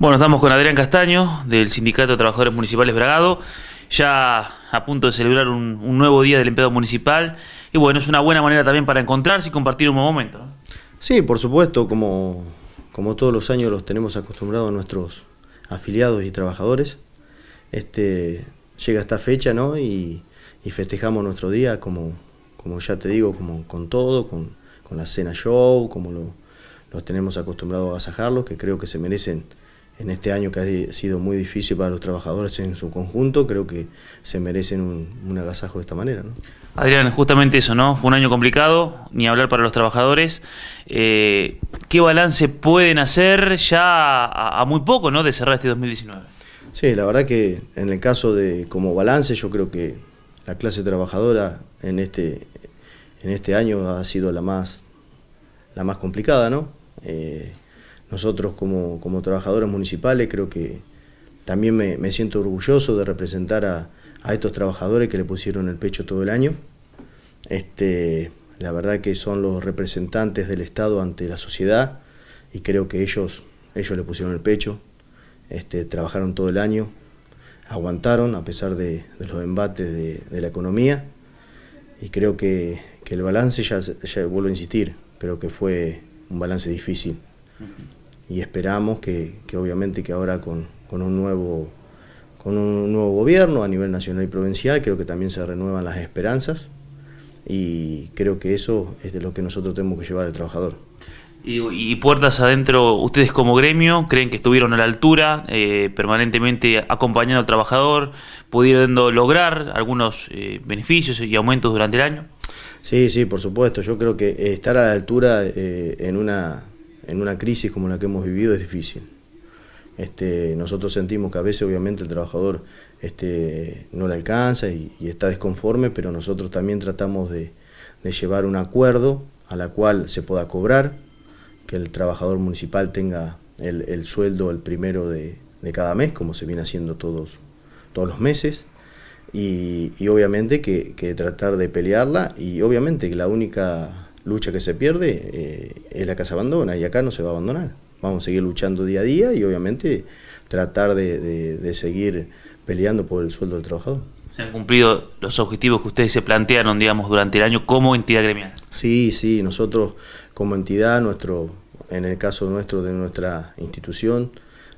Bueno, estamos con Adrián Castaño, del Sindicato de Trabajadores Municipales Bragado, ya a punto de celebrar un, nuevo día del empleado municipal. Y bueno, es una buena manera también para encontrarse y compartir un momento. Sí, por supuesto, como, como todos los años los tenemos acostumbrados nuestros afiliados y trabajadores. Este, llega esta fecha ¿no? y, festejamos nuestro día, como, como ya te digo, como con todo, con, con la cena show, como lo, los tenemos acostumbrados a sajarlos, que creo que se merecen en este año que ha sido muy difícil para los trabajadores en su conjunto, creo que se merecen un, agasajo de esta manera. ¿no? Adrián, justamente eso, ¿no? Fue un año complicado, ni hablar para los trabajadores. Eh, ¿Qué balance pueden hacer ya a, muy poco, ¿no? De cerrar este 2019. Sí, la verdad que en el caso de como balance, yo creo que la clase trabajadora en este, en este año ha sido la más, la más complicada, ¿no? Eh, nosotros como, como trabajadores municipales creo que también me, siento orgulloso de representar a, estos trabajadores que le pusieron el pecho todo el año. Este, la verdad que son los representantes del Estado ante la sociedad y creo que ellos, ellos le pusieron el pecho, este, trabajaron todo el año, aguantaron a pesar de, los embates de, la economía y creo que, el balance, ya, ya vuelvo a insistir, pero que fue un balance difícil y esperamos que, obviamente que ahora con, un nuevo, con un nuevo gobierno a nivel nacional y provincial, creo que también se renuevan las esperanzas y creo que eso es de lo que nosotros tenemos que llevar al trabajador. Y, puertas adentro, ustedes como gremio, creen que estuvieron a la altura, eh, permanentemente acompañando al trabajador, pudiendo lograr algunos eh, beneficios y aumentos durante el año. Sí, sí, por supuesto. Yo creo que estar a la altura eh, en una en una crisis como la que hemos vivido es difícil. Este, nosotros sentimos que a veces obviamente el trabajador este, no le alcanza y, está desconforme, pero nosotros también tratamos de, llevar un acuerdo a la cual se pueda cobrar, que el trabajador municipal tenga el, sueldo el primero de, cada mes, como se viene haciendo todos, los meses, y, obviamente que, que tratar de pelearla, y obviamente que la única lucha que se pierde eh, es la que se abandona y acá no se va a abandonar. Vamos a seguir luchando día a día y obviamente tratar de, seguir peleando por el sueldo del trabajador. ¿Se han cumplido los objetivos que ustedes se plantearon, digamos, durante el año como entidad gremial? Sí, sí, nosotros como entidad, nuestro, en el caso nuestro de nuestra institución,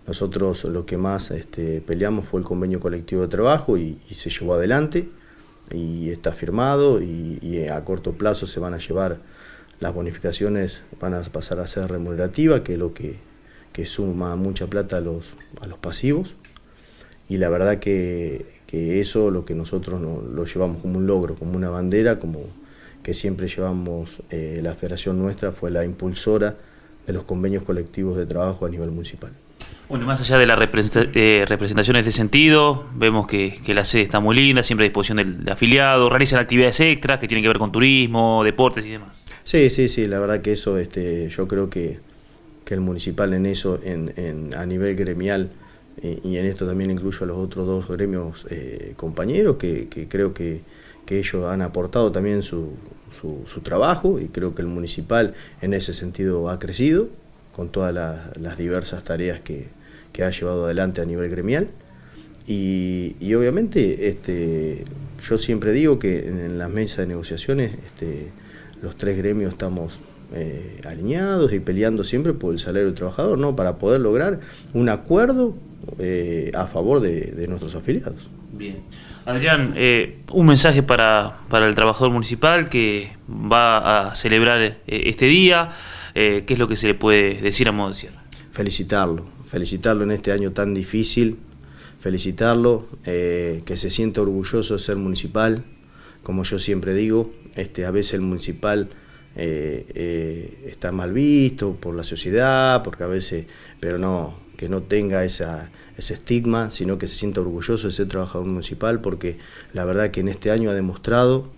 nosotros lo que más este, peleamos fue el convenio colectivo de trabajo y se llevó adelante y está firmado y, a corto plazo se van a llevar las bonificaciones, van a pasar a ser remunerativas, que es lo que, suma mucha plata a los, a los pasivos. Y la verdad que, eso lo que nosotros lo llevamos como un logro, como una bandera, como que siempre llevamos, eh, la federación nuestra fue la impulsora de los convenios colectivos de trabajo a nivel municipal. Bueno, más allá de las eh, representaciones de sentido, vemos que, la sede está muy linda, siempre a disposición del, afiliado, realizan actividades extras que tienen que ver con turismo, deportes y demás. Sí, sí, sí, la verdad que eso, este, yo creo que, el municipal en eso, en, a nivel gremial, eh, y en esto también incluyo a los otros dos gremios eh, compañeros, que, creo que, que ellos han aportado también su, su, trabajo, y creo que el municipal en ese sentido ha crecido con todas las, las diversas tareas que, que ha llevado adelante a nivel gremial. Y, y obviamente este, yo siempre digo que en, las mesas de negociaciones este, los tres gremios estamos eh, alineados y peleando siempre por el salario del trabajador, ¿no? para poder lograr un acuerdo eh, a favor de, nuestros afiliados. Bien. Adrián, eh, un mensaje para, para, el trabajador municipal que va a celebrar este día, ¿qué es lo que se le puede decir a modo de cierre? Felicitarlo, felicitarlo en este año tan difícil, felicitarlo, eh, que se sienta orgulloso de ser municipal, como yo siempre digo, este, a veces el municipal eh, eh, está mal visto por la sociedad, porque a veces, pero no, que no tenga ese estigma, sino que se sienta orgulloso de ser trabajador municipal, porque la verdad que en este año ha demostrado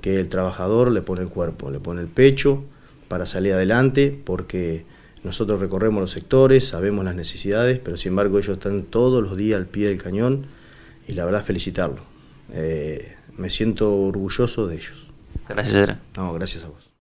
que el trabajador le pone el cuerpo, le pone el pecho para salir adelante, porque nosotros recorremos los sectores, sabemos las necesidades, pero sin embargo ellos están todos los días al pie del cañón y la verdad felicitarlo. Eh, me siento orgulloso de ellos. Gracias, No, gracias a vos.